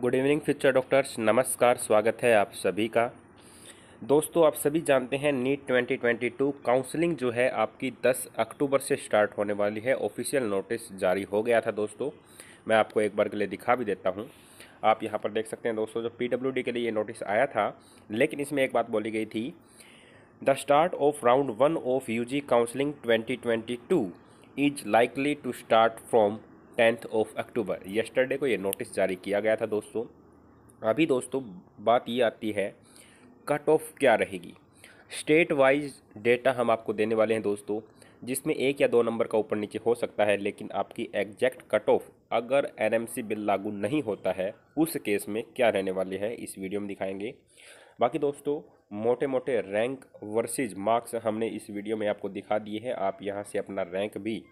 good evening future doctors नमस्कार स्वागत है आप सभी का दोस्तों आप सभी जानते हैं नीट 2022 काउंसलिंग जो है आपकी 10 अक्टूबर से स्टार्ट होने वाली है ऑफिशियल नोटिस जारी हो गया था दोस्तों मैं आपको एक बार के लिए दिखा भी देता हूं आप यहां पर देख सकते हैं दोस्तों जो पी के लिए ये नोटिस आया था लेकिन इसमें एक बात बोली गई थी the start of round one of U counselling twenty is likely to start from tenth of October yesterday को ये नोटिस जारी किया गया था दोस्तों अभी दोस्तों बात ये आती है कट ऑफ क्या रहेगी स्टेट वाइज डेटा हम आपको देने वाले हैं दोस्तों जिसमें एक या दो नंबर का ऊपर नीचे हो सकता है लेकिन आपकी एग्जैक्ट कट ऑफ अगर एनएमसी बिल लागू नहीं होता है उस केस में क्या रहने वाले हैं इस वीडियो में दिखाएंगे बाकी दोस्तों मोटे मोटे रैंक वर्सेज मार्क्स हमने इस वीडियो में आपको दिखा दिए हैं आप यहाँ से अपना रैंक भी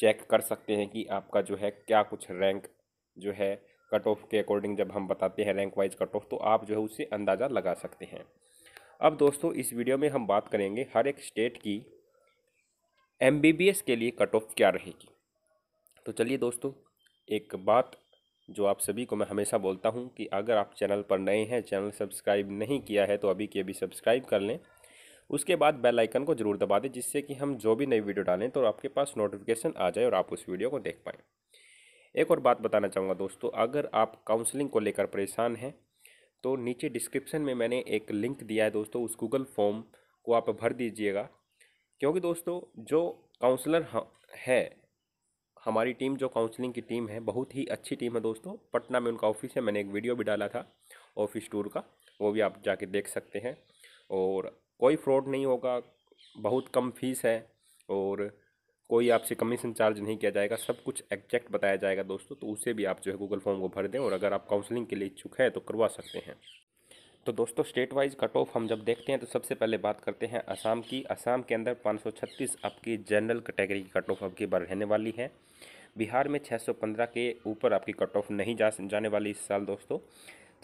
चेक कर सकते हैं कि आपका जो है क्या कुछ रैंक जो है कट ऑफ के अकॉर्डिंग जब हम बताते हैं रैंक वाइज कट ऑफ तो आप जो है उससे अंदाज़ा लगा सकते हैं अब दोस्तों इस वीडियो में हम बात करेंगे हर एक स्टेट की एम के लिए कट ऑफ क्या रहेगी तो चलिए दोस्तों एक बात जो आप सभी को मैं हमेशा बोलता हूँ कि अगर आप चैनल पर नए हैं चैनल सब्सक्राइब नहीं किया है तो अभी के अभी सब्सक्राइब कर लें उसके बाद बेल आइकन को जरूर दबा दें जिससे कि हम जो भी नई वीडियो डालें तो आपके पास नोटिफिकेशन आ जाए और आप उस वीडियो को देख पाएँ एक और बात बताना चाहूँगा दोस्तों अगर आप काउंसलिंग को लेकर परेशान हैं तो नीचे डिस्क्रिप्शन में मैंने एक लिंक दिया है दोस्तों उस गूगल फॉर्म को आप भर दीजिएगा क्योंकि दोस्तों जो काउंसलर है हमारी टीम जो काउंसलिंग की टीम है बहुत ही अच्छी टीम है दोस्तों पटना में उनका ऑफिस है मैंने एक वीडियो भी डाला था ऑफिस टूर का वो भी आप जाके देख सकते हैं और कोई फ्रॉड नहीं होगा बहुत कम फीस है और कोई आपसे कमीशन चार्ज नहीं किया जाएगा सब कुछ एग्जैक्ट बताया जाएगा दोस्तों तो उसे भी आप जो है गूगल फॉर्म को भर दें और अगर आप काउंसलिंग के लिए इच्छुक है तो करवा सकते हैं तो दोस्तों स्टेट वाइज कट ऑफ हम जब देखते हैं तो सबसे पहले बात करते हैं असम की असम के अंदर 536 आपकी जनरल कैटेगरी की कट ऑफ आपकी बार रहने वाली है बिहार में 615 के ऊपर आपकी कट ऑफ नहीं जा जाने वाली इस साल दोस्तों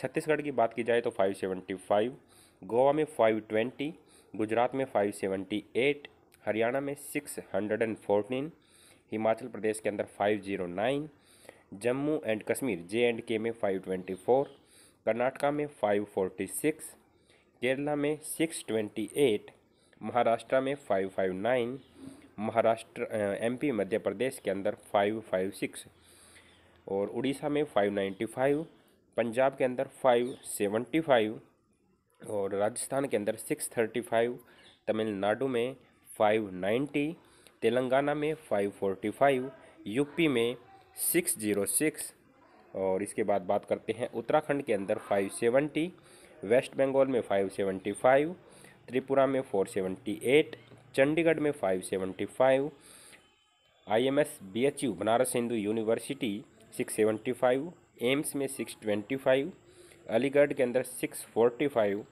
छत्तीसगढ़ की बात की जाए तो 575 गोवा में 520 गुजरात में 578 हरियाणा में 614 हिमाचल प्रदेश के अंदर 509 Jammu and Kashmir J and K में 524 कर्नाटका में 546 केरला में 628 महाराष्ट्र में 559 महाराष्ट्र एमपी मध्य प्रदेश के अंदर 556 और उड़ीसा में 595 पंजाब के अंदर 575 और राजस्थान के अंदर सिक्स थर्टी फाइव तमिलनाडु में फाइव नाइन्टी तेलंगाना में फाइव फोर्टी फाइव यूपी में सिक्स जीरो सिक्स और इसके बाद बात करते हैं उत्तराखंड के अंदर फाइव सेवेंटी वेस्ट बंगाल में फाइव सेवेंटी फाइव त्रिपुरा में फोर सेवेंटी एट चंडीगढ़ में five seventy five I M S B H U Banaras Hindu university six seventy five AIIMS में सिक्स ट्वेंटी फाइव अलीगढ़ के अंदर 645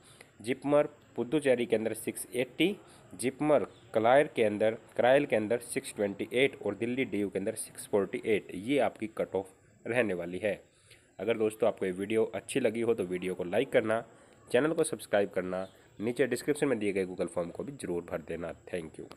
जिपमर पुदुचेरी के अंदर 680 जिपमर कलायर के अंदर करायल के अंदर 628 और दिल्ली डी के अंदर 648 ये आपकी कट ऑफ रहने वाली है अगर दोस्तों आपको ये वीडियो अच्छी लगी हो तो वीडियो को लाइक करना चैनल को सब्सक्राइब करना नीचे डिस्क्रिप्शन में दिए गए गूगल फॉर्म को भी ज़रूर भर देना थैंक यू